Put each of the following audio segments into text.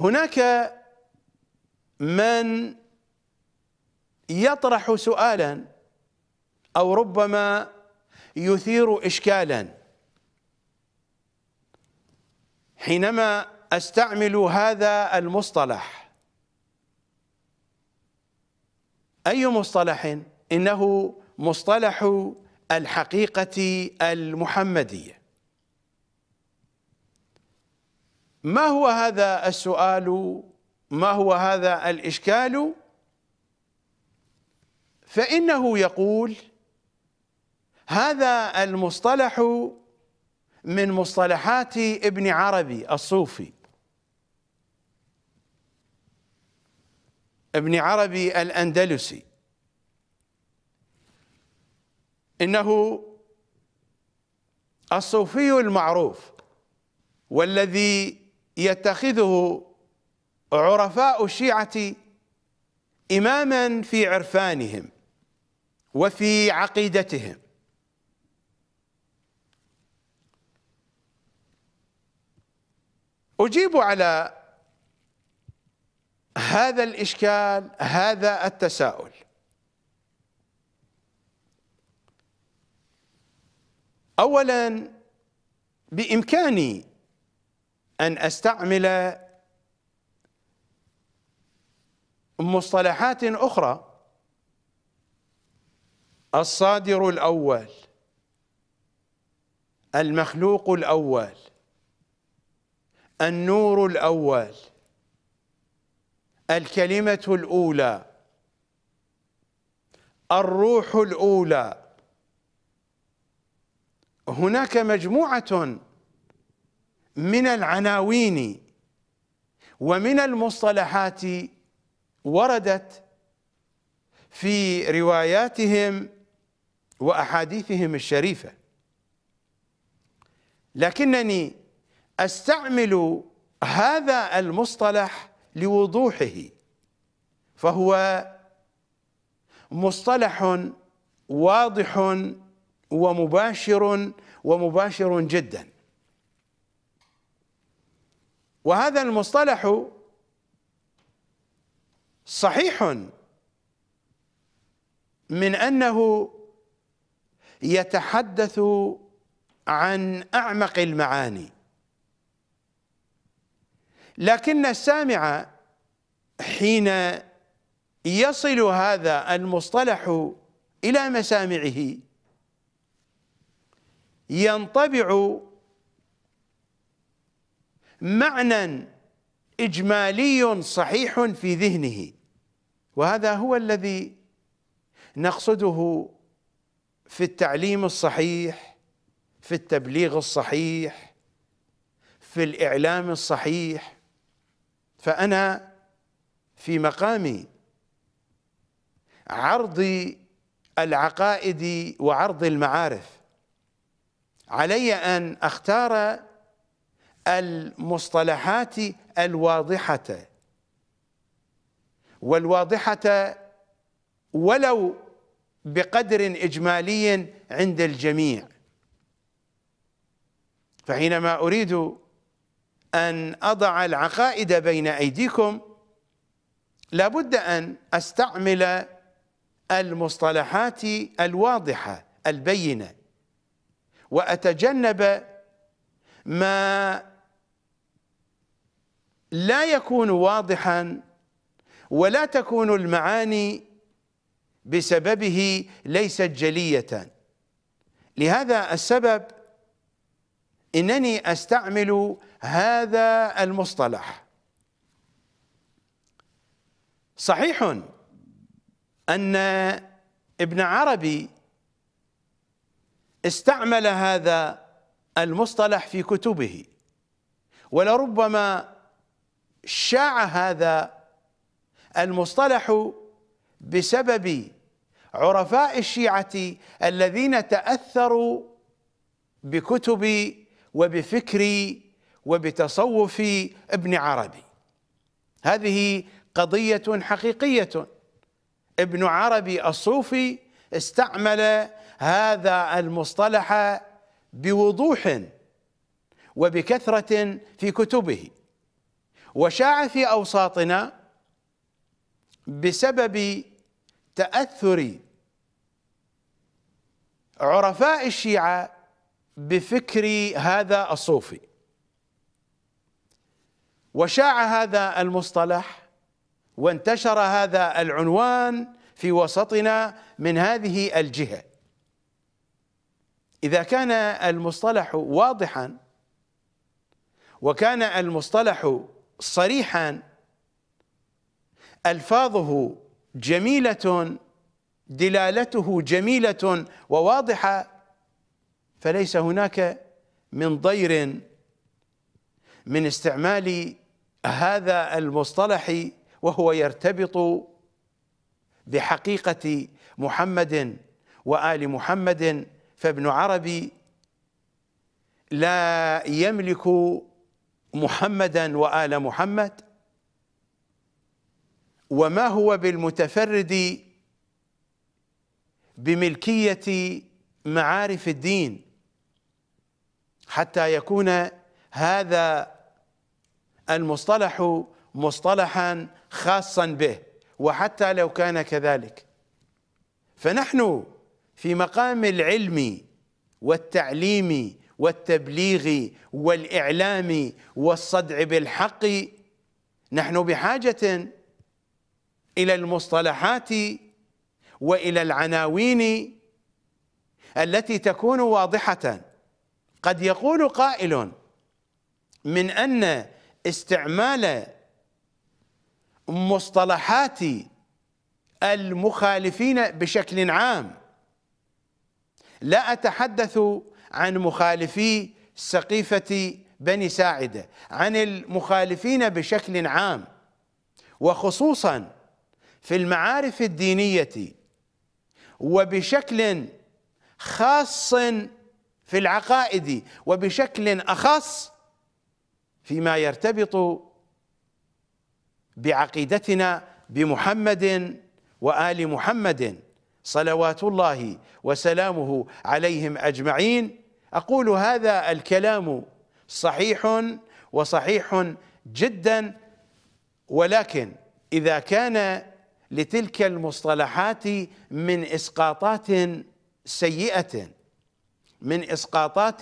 هناك من يطرح سؤالا او ربما يثير اشكالا حينما استعمل هذا المصطلح اي مصطلح انه مصطلح الحقيقه المحمديه ما هو هذا السؤال ما هو هذا الإشكال فإنه يقول هذا المصطلح من مصطلحات ابن عربي الصوفي ابن عربي الأندلسي إنه الصوفي المعروف والذي يتخذه عرفاء الشيعة إماما في عرفانهم وفي عقيدتهم أجيب على هذا الإشكال هذا التساؤل أولا بإمكاني أن أستعمل مصطلحات أخرى الصادر الأول المخلوق الأول النور الأول الكلمة الأولى الروح الأولى هناك مجموعة من العناوين ومن المصطلحات وردت في رواياتهم واحاديثهم الشريفه لكنني استعمل هذا المصطلح لوضوحه فهو مصطلح واضح ومباشر ومباشر جدا وهذا المصطلح صحيح من انه يتحدث عن اعمق المعاني لكن السامع حين يصل هذا المصطلح الى مسامعه ينطبع معنى اجمالي صحيح في ذهنه وهذا هو الذي نقصده في التعليم الصحيح في التبليغ الصحيح في الاعلام الصحيح فانا في مقام عرض العقائد وعرض المعارف علي ان اختار المصطلحات الواضحة والواضحة ولو بقدر إجمالي عند الجميع فحينما أريد أن أضع العقائد بين أيديكم لابد أن أستعمل المصطلحات الواضحة البينة وأتجنب ما لا يكون واضحا ولا تكون المعاني بسببه ليست جلية لهذا السبب إنني أستعمل هذا المصطلح صحيح أن ابن عربي استعمل هذا المصطلح في كتبه ولربما شاع هذا المصطلح بسبب عرفاء الشيعة الذين تأثروا بكتب وبفكر وبتصوف ابن عربي هذه قضية حقيقية ابن عربي الصوفي استعمل هذا المصطلح بوضوح وبكثرة في كتبه وشاع في أوساطنا بسبب تأثر عرفاء الشيعة بفكر هذا الصوفي وشاع هذا المصطلح وانتشر هذا العنوان في وسطنا من هذه الجهة إذا كان المصطلح واضحا وكان المصطلح صريحا الفاظه جميله دلالته جميله وواضحه فليس هناك من ضير من استعمال هذا المصطلح وهو يرتبط بحقيقه محمد وال محمد فابن عربي لا يملك محمدا وآل محمد وما هو بالمتفرد بملكية معارف الدين حتى يكون هذا المصطلح مصطلحا خاصا به وحتى لو كان كذلك فنحن في مقام العلم والتعليم والتبليغ والإعلام والصدع بالحق نحن بحاجة إلى المصطلحات وإلى العناوين التي تكون واضحة قد يقول قائل من أن استعمال مصطلحات المخالفين بشكل عام لا أتحدث عن مخالفي سقيفة بني ساعدة عن المخالفين بشكل عام وخصوصا في المعارف الدينية وبشكل خاص في العقائد وبشكل أخص فيما يرتبط بعقيدتنا بمحمد وآل محمد صلوات الله وسلامه عليهم أجمعين اقول هذا الكلام صحيح وصحيح جدا ولكن اذا كان لتلك المصطلحات من اسقاطات سيئه من اسقاطات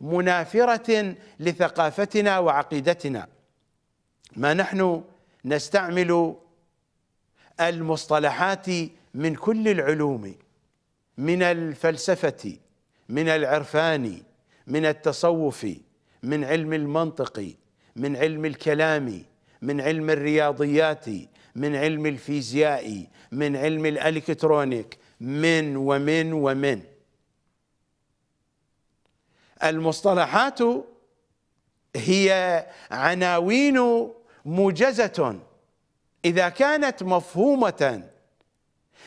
منافره لثقافتنا وعقيدتنا ما نحن نستعمل المصطلحات من كل العلوم من الفلسفه من العرفان من التصوف من علم المنطق من علم الكلام من علم الرياضيات من علم الفيزياء من علم الالكترونيك من ومن ومن المصطلحات هي عناوين موجزه اذا كانت مفهومه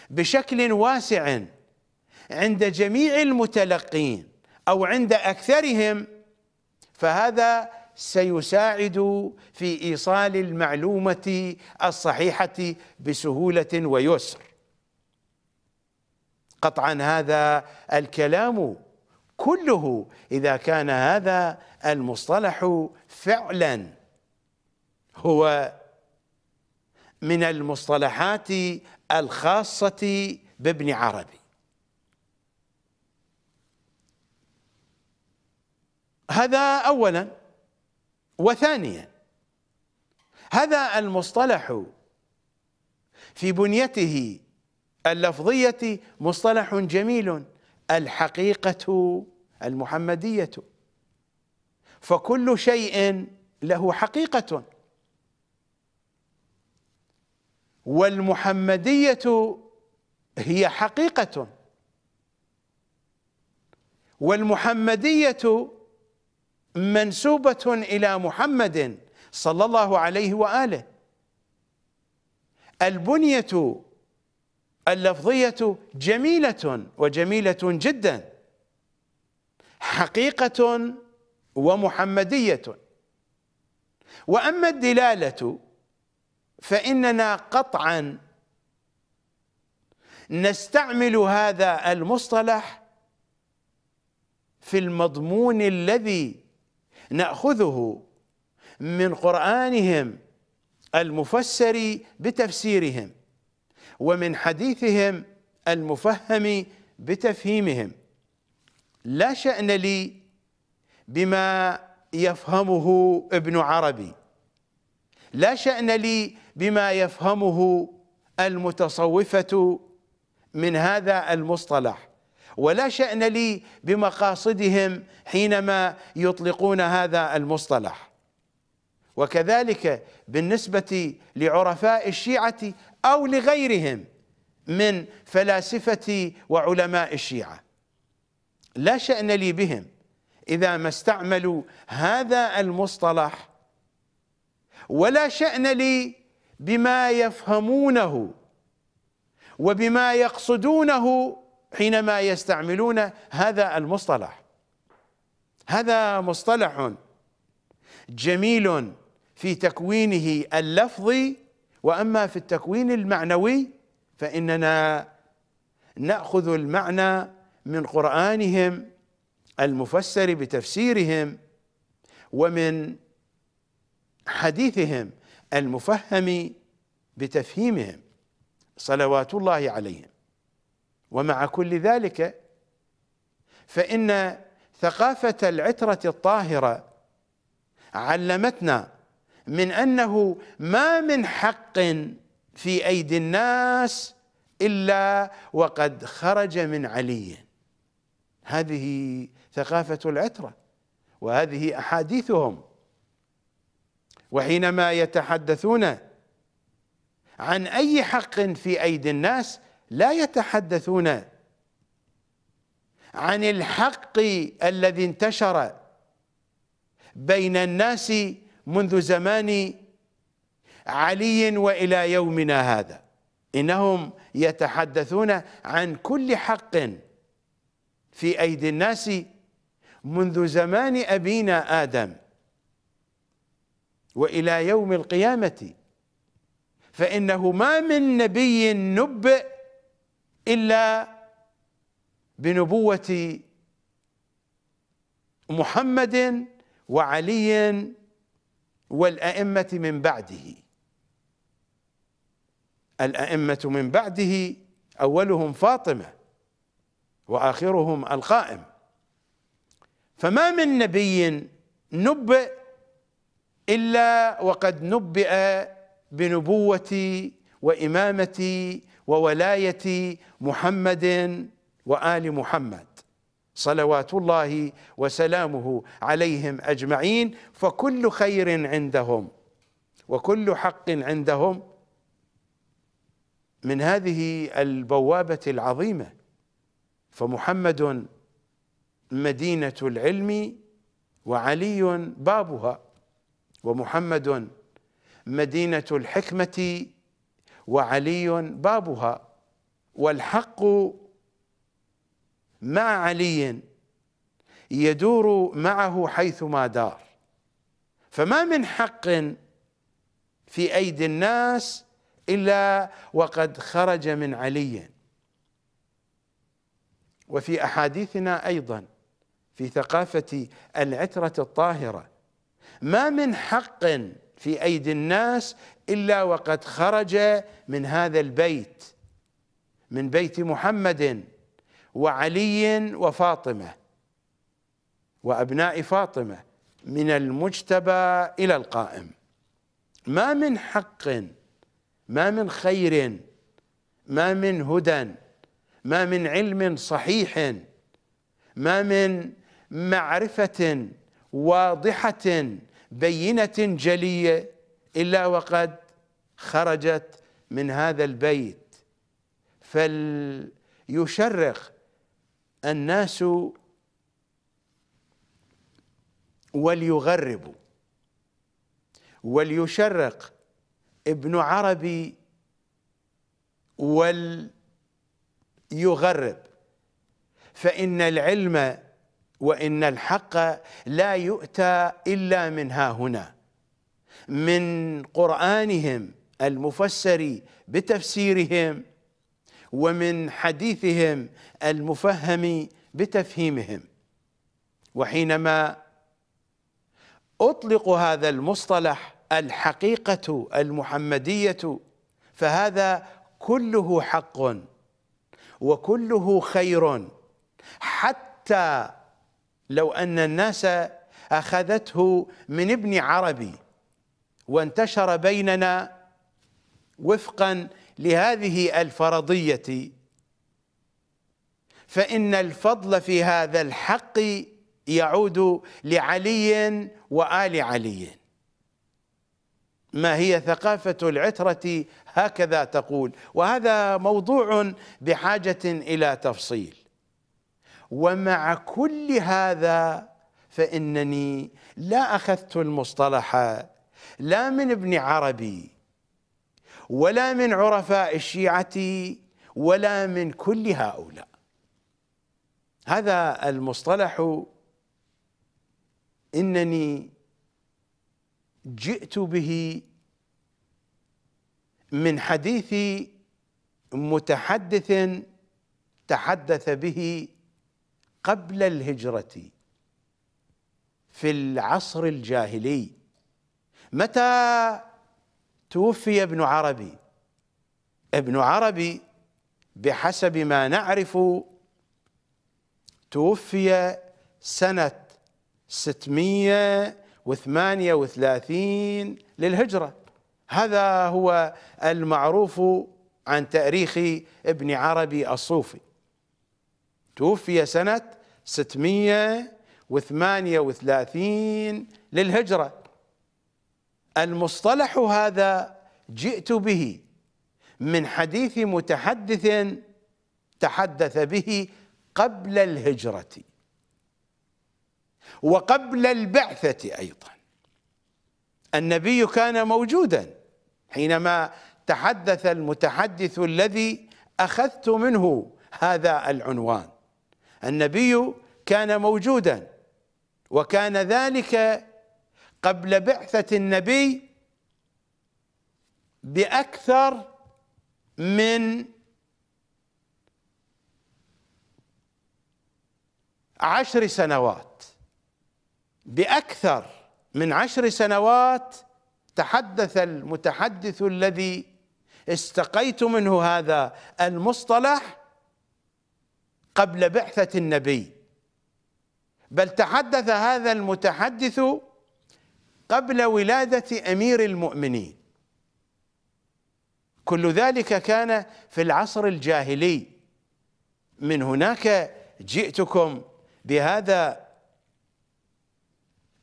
بشكل واسع عند جميع المتلقين او عند اكثرهم فهذا سيساعد في ايصال المعلومه الصحيحه بسهوله ويسر قطعا هذا الكلام كله اذا كان هذا المصطلح فعلا هو من المصطلحات الخاصه بابن عربي هذا اولا وثانيا هذا المصطلح في بنيته اللفظيه مصطلح جميل الحقيقه المحمديه فكل شيء له حقيقه والمحمديه هي حقيقه والمحمديه منسوبة إلى محمد صلى الله عليه وآله البنية اللفظية جميلة وجميلة جدا حقيقة ومحمدية وأما الدلالة فإننا قطعا نستعمل هذا المصطلح في المضمون الذي ناخذه من قرانهم المفسر بتفسيرهم ومن حديثهم المفهم بتفهيمهم لا شأن لي بما يفهمه ابن عربي لا شأن لي بما يفهمه المتصوفة من هذا المصطلح ولا شأن لي بمقاصدهم حينما يطلقون هذا المصطلح وكذلك بالنسبة لعرفاء الشيعة أو لغيرهم من فلاسفة وعلماء الشيعة لا شأن لي بهم إذا ما استعملوا هذا المصطلح ولا شأن لي بما يفهمونه وبما يقصدونه حينما يستعملون هذا المصطلح هذا مصطلح جميل في تكوينه اللفظي واما في التكوين المعنوي فاننا ناخذ المعنى من قرانهم المفسر بتفسيرهم ومن حديثهم المفهم بتفهيمهم صلوات الله عليهم ومع كل ذلك فإن ثقافة العترة الطاهرة علمتنا من أنه ما من حق في أيدي الناس إلا وقد خرج من علي هذه ثقافة العترة وهذه أحاديثهم وحينما يتحدثون عن أي حق في أيدي الناس لا يتحدثون عن الحق الذي انتشر بين الناس منذ زمان علي والى يومنا هذا انهم يتحدثون عن كل حق في ايدي الناس منذ زمان ابينا ادم والى يوم القيامه فانه ما من نبي نبئ الا بنبوه محمد وعلي والائمه من بعده الائمه من بعده اولهم فاطمه واخرهم القائم فما من نبي نبئ الا وقد نبئ بنبوه وامامه وولايه محمد وال محمد صلوات الله وسلامه عليهم اجمعين فكل خير عندهم وكل حق عندهم من هذه البوابه العظيمه فمحمد مدينه العلم وعلي بابها ومحمد مدينه الحكمه وعلي بابها والحق مع علي يدور معه حيثما دار فما من حق في ايدي الناس الا وقد خرج من علي وفي احاديثنا ايضا في ثقافه العتره الطاهره ما من حق في ايدي الناس الا وقد خرج من هذا البيت من بيت محمد وعلي وفاطمه وابناء فاطمه من المجتبى الى القائم ما من حق ما من خير ما من هدى ما من علم صحيح ما من معرفه واضحه بينة جلية إلا وقد خرجت من هذا البيت فليشرق الناس وليغربوا وليشرق ابن عربي وليغرب فإن العلم وإن الحق لا يؤتى إلا من ها هنا من قرآنهم المفسر بتفسيرهم ومن حديثهم المفهم بتفهيمهم وحينما أطلق هذا المصطلح الحقيقة المحمدية فهذا كله حق وكله خير حتى لو أن الناس أخذته من ابن عربي وانتشر بيننا وفقا لهذه الفرضية فإن الفضل في هذا الحق يعود لعلي وآل علي ما هي ثقافة العترة هكذا تقول وهذا موضوع بحاجة إلى تفصيل ومع كل هذا فانني لا اخذت المصطلح لا من ابن عربي ولا من عرفاء الشيعه ولا من كل هؤلاء هذا المصطلح انني جئت به من حديث متحدث تحدث به قبل الهجرة في العصر الجاهلي متى توفي ابن عربي ابن عربي بحسب ما نعرف توفي سنة 638 للهجرة هذا هو المعروف عن تاريخ ابن عربي الصوفي توفي سنة 638 للهجرة المصطلح هذا جئت به من حديث متحدث تحدث به قبل الهجرة وقبل البعثة أيضا النبي كان موجودا حينما تحدث المتحدث الذي أخذت منه هذا العنوان النبي كان موجودا وكان ذلك قبل بعثة النبي بأكثر من عشر سنوات بأكثر من عشر سنوات تحدث المتحدث الذي استقيت منه هذا المصطلح قبل بعثة النبي بل تحدث هذا المتحدث قبل ولادة أمير المؤمنين كل ذلك كان في العصر الجاهلي من هناك جئتكم بهذا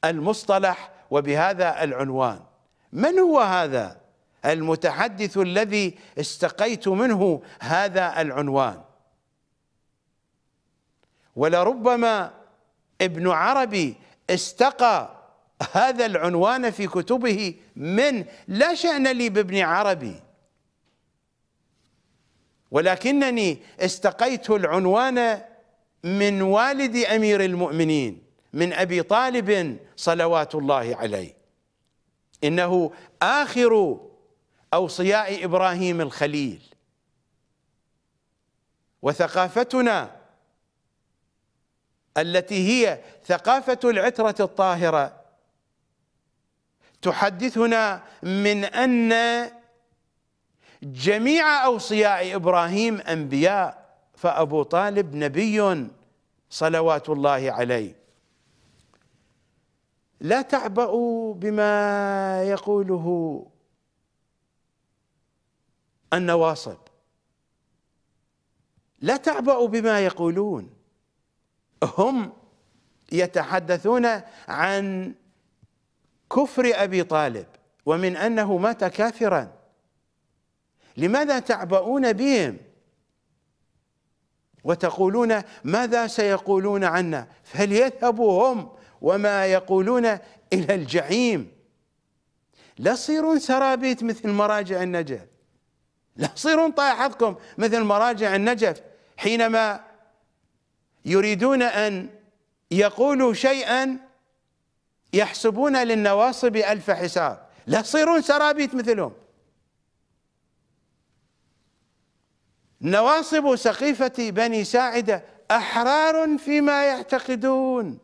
المصطلح وبهذا العنوان من هو هذا المتحدث الذي استقيت منه هذا العنوان ولربما ابن عربي استقى هذا العنوان في كتبه من لا شأن لي بابن عربي ولكنني استقيت العنوان من والد أمير المؤمنين من أبي طالب صلوات الله عليه إنه آخر أوصياء إبراهيم الخليل وثقافتنا التي هي ثقافة العترة الطاهرة تحدثنا من أن جميع أوصياء إبراهيم أنبياء فأبو طالب نبي صلوات الله عليه لا تعبأوا بما يقوله النواصب لا تعبأوا بما يقولون هم يتحدثون عن كفر ابي طالب ومن انه مات كافرا لماذا تعبؤون بهم وتقولون ماذا سيقولون عنا فليذهبوا هم وما يقولون الى الجحيم لا تصيرون سرابيت مثل مراجع النجف لا تصيرون طايحتكم مثل مراجع النجف حينما يريدون أن يقولوا شيئا يحسبون للنواصب ألف حساب لا تصيرون سرابيت مثلهم نواصب سقيفة بني ساعدة أحرار فيما يعتقدون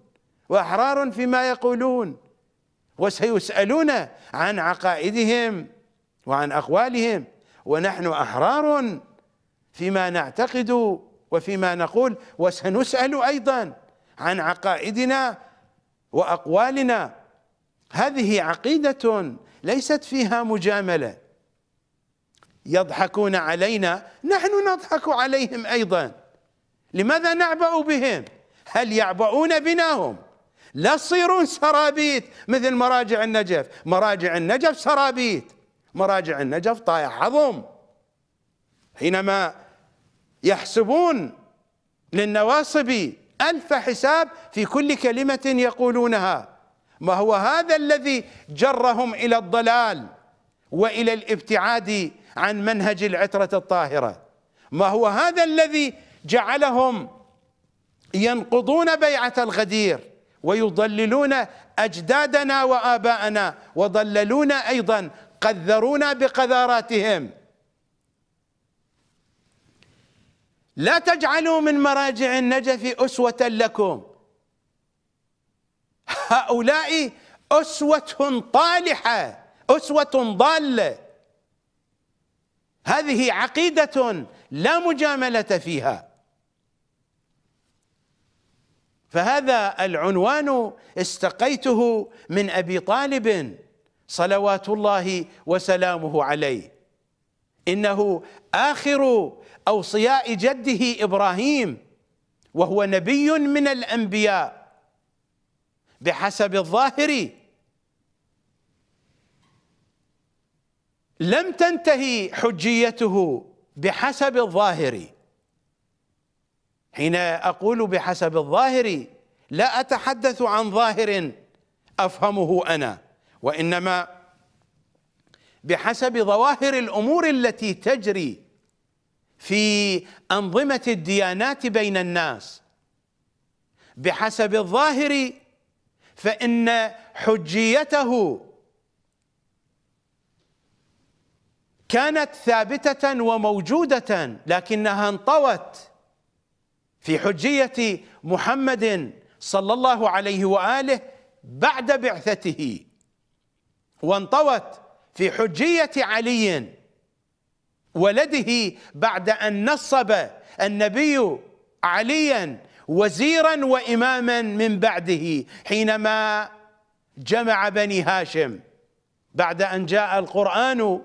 وأحرار فيما يقولون وسيسألون عن عقائدهم وعن أقوالهم ونحن أحرار فيما نعتقد وفيما نقول وسنسأل أيضا عن عقائدنا وأقوالنا هذه عقيدة ليست فيها مجاملة يضحكون علينا نحن نضحك عليهم أيضا لماذا نعبأ بهم هل يعبؤون بنا هم لا تصيرون سرابيت مثل مراجع النجف مراجع النجف سرابيت مراجع النجف طايح عظم حينما يحسبون للنواصب ألف حساب في كل كلمة يقولونها وهو هذا الذي جرهم إلى الضلال وإلى الابتعاد عن منهج العترة الطاهرة ما هو هذا الذي جعلهم ينقضون بيعة الغدير ويضللون أجدادنا وآباءنا وضللونا أيضا قذرونا بقذاراتهم لا تجعلوا من مراجع النجف أسوة لكم هؤلاء أسوة طالحة أسوة ضالة هذه عقيدة لا مجاملة فيها فهذا العنوان استقيته من أبي طالب صلوات الله وسلامه عليه إنه آخر أوصياء جده إبراهيم وهو نبي من الأنبياء بحسب الظاهر لم تنتهي حجيته بحسب الظاهر حين أقول بحسب الظاهر لا أتحدث عن ظاهر أفهمه أنا وإنما بحسب ظواهر الأمور التي تجري في أنظمة الديانات بين الناس بحسب الظاهر فإن حجيته كانت ثابتة وموجودة لكنها انطوت في حجية محمد صلى الله عليه وآله بعد بعثته وانطوت في حجية علي ولده بعد أن نصب النبي عليا وزيرا وإماما من بعده حينما جمع بني هاشم بعد أن جاء القرآن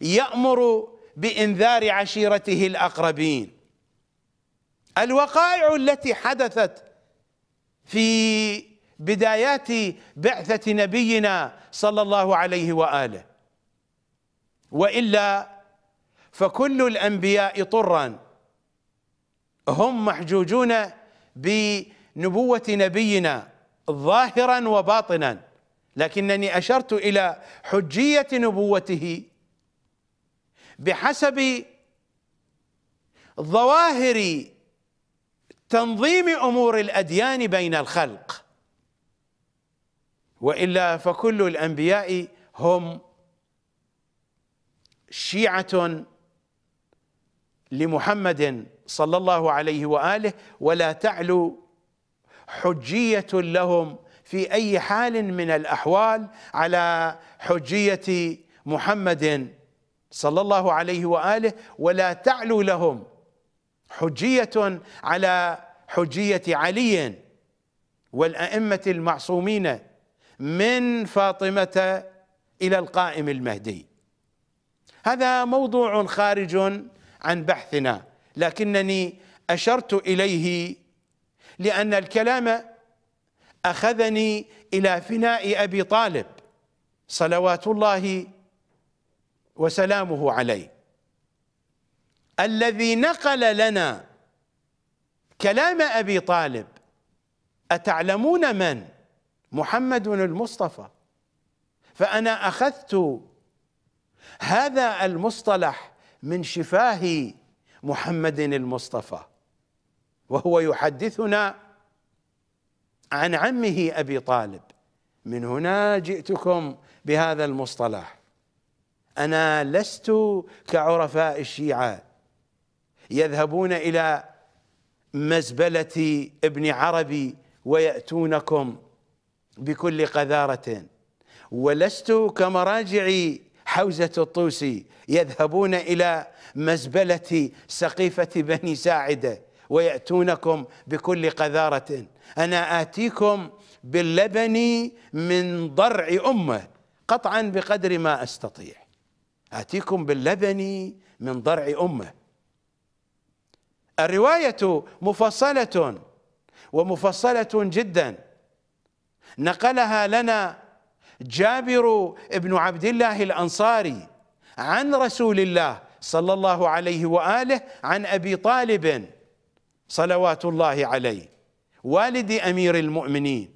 يأمر بإنذار عشيرته الأقربين الوقائع التي حدثت في بدايات بعثة نبينا صلى الله عليه وآله وإلا فكل الانبياء طرا هم محجوجون بنبوه نبينا ظاهرا وباطنا لكنني اشرت الى حجيه نبوته بحسب ظواهر تنظيم امور الاديان بين الخلق والا فكل الانبياء هم شيعه لمحمد صلى الله عليه واله ولا تعلو حجيه لهم في اي حال من الاحوال على حجيه محمد صلى الله عليه واله ولا تعلو لهم حجيه على حجيه علي والائمه المعصومين من فاطمه الى القائم المهدي هذا موضوع خارج عن بحثنا لكنني اشرت اليه لان الكلام اخذني الى فناء ابي طالب صلوات الله وسلامه عليه الذي نقل لنا كلام ابي طالب اتعلمون من محمد المصطفى فانا اخذت هذا المصطلح من شفاه محمد المصطفى وهو يحدثنا عن عمه ابي طالب من هنا جئتكم بهذا المصطلح انا لست كعرفاء الشيعه يذهبون الى مزبله ابن عربي وياتونكم بكل قذاره ولست كمراجع حوزة الطوسي يذهبون إلى مزبلة سقيفة بني ساعدة ويأتونكم بكل قذارة أنا آتيكم باللبن من ضرع أمة قطعا بقدر ما أستطيع آتيكم باللبن من ضرع أمة الرواية مفصلة ومفصلة جدا نقلها لنا جابر بن عبد الله الانصاري عن رسول الله صلى الله عليه واله عن ابي طالب صلوات الله عليه والد امير المؤمنين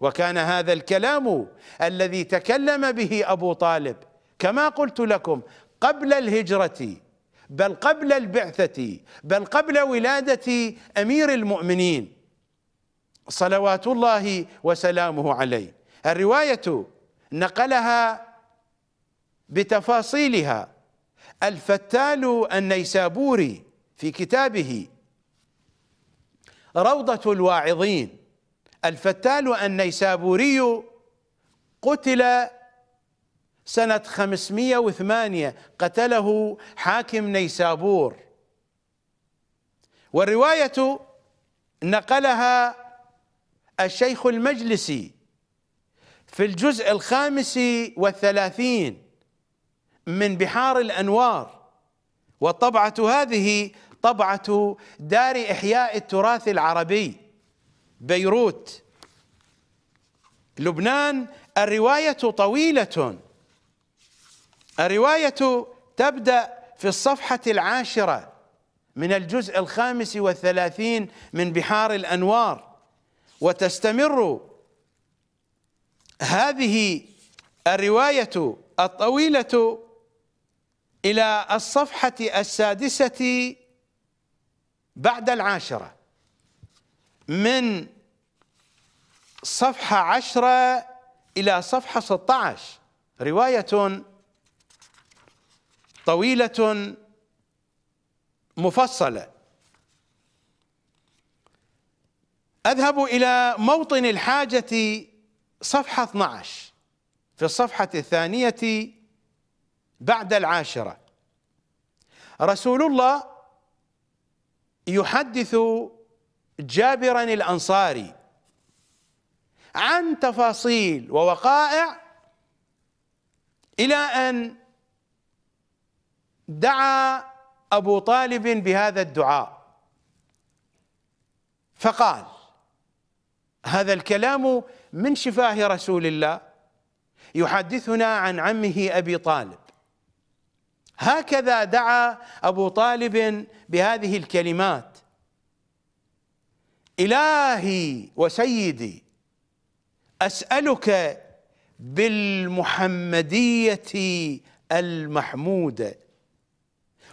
وكان هذا الكلام الذي تكلم به ابو طالب كما قلت لكم قبل الهجره بل قبل البعثه بل قبل ولاده امير المؤمنين صلوات الله وسلامه عليه الرواية نقلها بتفاصيلها الفتال النيسابوري في كتابه روضة الواعظين الفتال النيسابوري قتل سنة 508 قتله حاكم نيسابور والرواية نقلها الشيخ المجلسي في الجزء الخامس والثلاثين من بحار الأنوار والطبعة هذه طبعة دار إحياء التراث العربي بيروت لبنان الرواية طويلة الرواية تبدأ في الصفحة العاشرة من الجزء الخامس والثلاثين من بحار الأنوار وتستمر هذه الرواية الطويلة إلى الصفحة السادسة بعد العاشرة من صفحة عشرة إلى صفحة ستة عشر رواية طويلة مفصلة أذهب إلى موطن الحاجة صفحة 12 في الصفحة الثانية بعد العاشرة رسول الله يحدث جابرا الأنصاري عن تفاصيل ووقائع إلى أن دعا أبو طالب بهذا الدعاء فقال هذا الكلام من شفاه رسول الله يحدثنا عن عمه ابي طالب هكذا دعا ابو طالب بهذه الكلمات الهي وسيدي اسالك بالمحمديه المحموده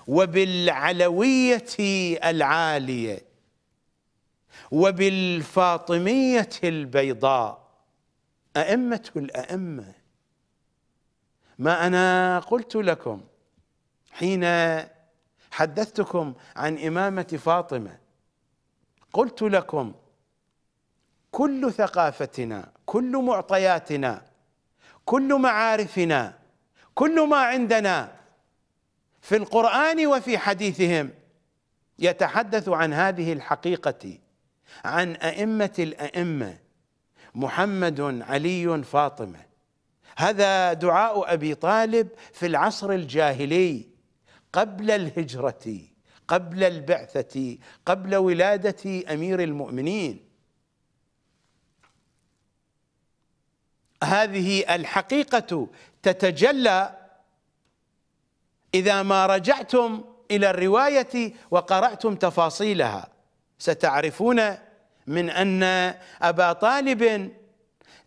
وبالعلويه العاليه وبالفاطميه البيضاء أئمة الأئمة ما أنا قلت لكم حين حدثتكم عن إمامة فاطمة قلت لكم كل ثقافتنا كل معطياتنا كل معارفنا كل ما عندنا في القرآن وفي حديثهم يتحدث عن هذه الحقيقة عن أئمة الأئمة محمد علي فاطمه هذا دعاء ابي طالب في العصر الجاهلي قبل الهجره قبل البعثه قبل ولاده امير المؤمنين هذه الحقيقه تتجلى اذا ما رجعتم الى الروايه وقراتم تفاصيلها ستعرفون من ان ابا طالب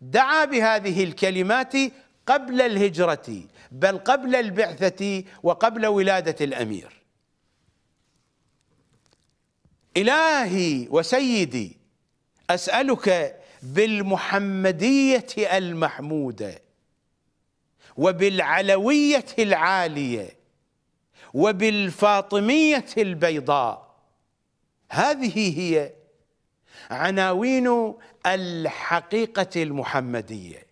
دعا بهذه الكلمات قبل الهجره بل قبل البعثه وقبل ولاده الامير الهي وسيدي اسالك بالمحمديه المحموده وبالعلويه العاليه وبالفاطميه البيضاء هذه هي عناوين الحقيقة المحمدية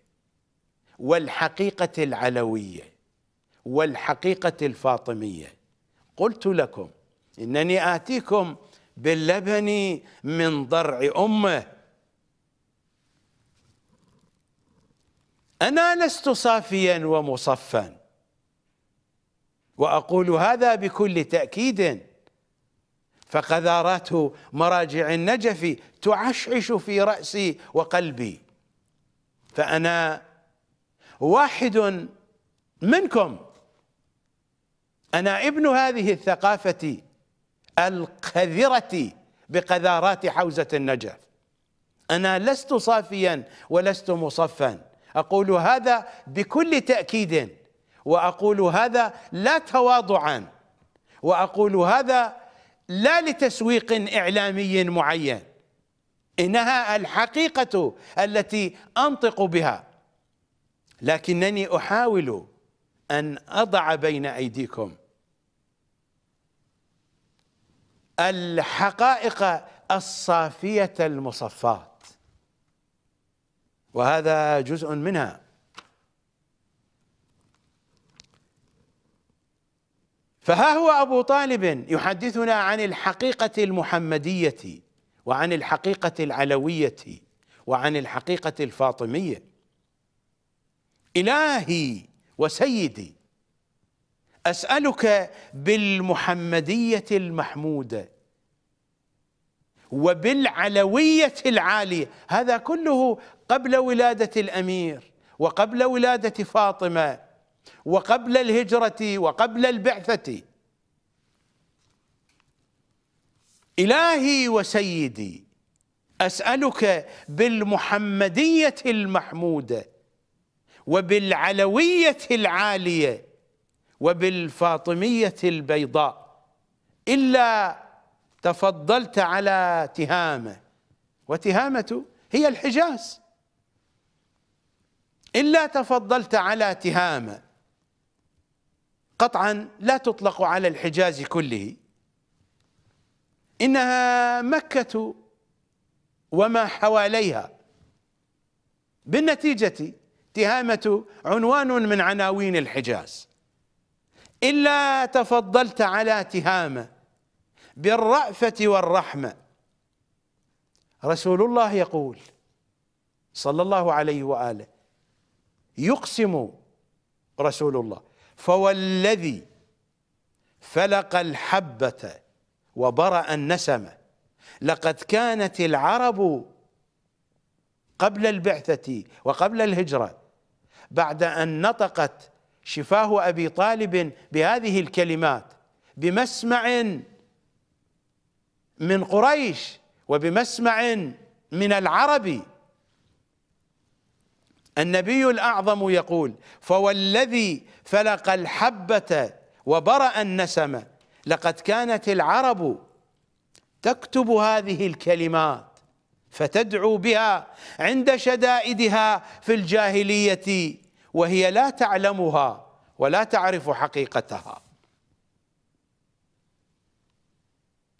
والحقيقة العلوية والحقيقة الفاطمية قلت لكم إنني آتيكم باللبن من ضرع أمه أنا لست صافيا ومصفا وأقول هذا بكل تأكيد فقذارات مراجع النجف تعشعش في رأسي وقلبي فأنا واحد منكم أنا ابن هذه الثقافة القذرة بقذارات حوزة النجف أنا لست صافيا ولست مصفا أقول هذا بكل تأكيد وأقول هذا لا تواضعا وأقول هذا لا لتسويق اعلامي معين انها الحقيقه التي انطق بها لكنني احاول ان اضع بين ايديكم الحقائق الصافيه المصفاه وهذا جزء منها فها هو أبو طالب يحدثنا عن الحقيقة المحمدية وعن الحقيقة العلوية وعن الحقيقة الفاطمية إلهي وسيدي أسألك بالمحمدية المحمودة وبالعلوية العالية هذا كله قبل ولادة الأمير وقبل ولادة فاطمة وقبل الهجرة وقبل البعثة إلهي وسيدي أسألك بالمحمدية المحمودة وبالعلوية العالية وبالفاطمية البيضاء إلا تفضلت على تهامة وتهامة هي الحجاز إلا تفضلت على تهامة قطعا لا تطلق على الحجاز كله إنها مكة وما حواليها بالنتيجة تهامة عنوان من عناوين الحجاز إلا تفضلت على تهامة بالرأفة والرحمة رسول الله يقول صلى الله عليه وآله يقسم رسول الله فوالذي فلق الحبة وبرأ النسمة لقد كانت العرب قبل البعثة وقبل الهجرة بعد أن نطقت شفاه أبي طالب بهذه الكلمات بمسمع من قريش وبمسمع من العرب النبي الأعظم يقول فوالذي فلق الحبة وبرأ النسمة لقد كانت العرب تكتب هذه الكلمات فتدعو بها عند شدائدها في الجاهلية وهي لا تعلمها ولا تعرف حقيقتها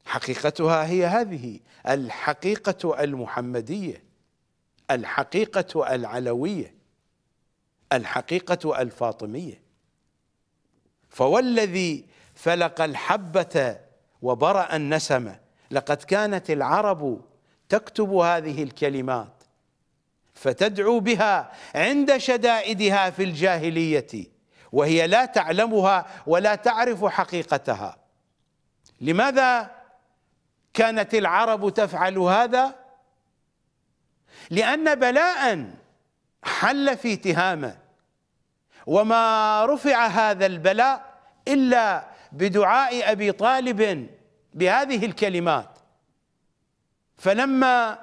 حقيقتها هي هذه الحقيقة المحمدية الحقيقة العلوية الحقيقة الفاطمية فوالذي فلق الحبة وبرأ النسمة لقد كانت العرب تكتب هذه الكلمات فتدعو بها عند شدائدها في الجاهلية وهي لا تعلمها ولا تعرف حقيقتها لماذا كانت العرب تفعل هذا؟ لأن بلاء حل في تهامه وما رفع هذا البلاء إلا بدعاء أبي طالب بهذه الكلمات فلما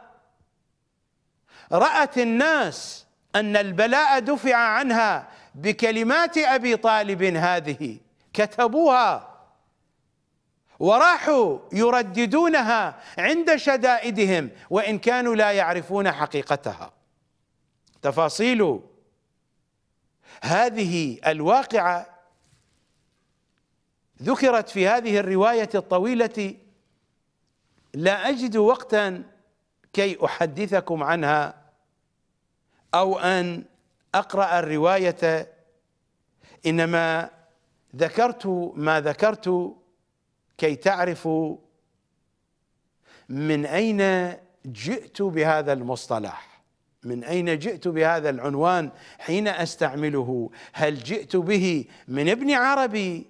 رأت الناس أن البلاء دفع عنها بكلمات أبي طالب هذه كتبوها وراحوا يرددونها عند شدائدهم وان كانوا لا يعرفون حقيقتها تفاصيل هذه الواقعه ذكرت في هذه الروايه الطويله لا اجد وقتا كي احدثكم عنها او ان اقرا الروايه انما ذكرت ما ذكرت كي تعرفوا من اين جئت بهذا المصطلح من اين جئت بهذا العنوان حين استعمله هل جئت به من ابن عربي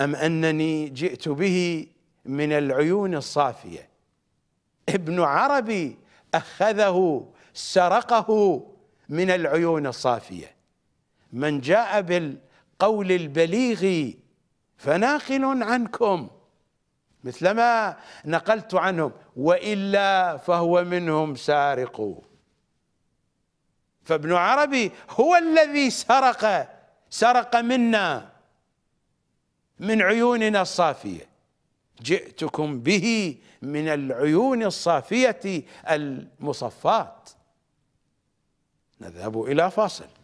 ام انني جئت به من العيون الصافيه ابن عربي اخذه سرقه من العيون الصافيه من جاء بالقول البليغ فناقل عنكم مثلما نقلت عنهم والا فهو منهم سارق فابن عربي هو الذي سرق سرق منا من عيوننا الصافيه جئتكم به من العيون الصافيه المصفات نذهب الى فاصل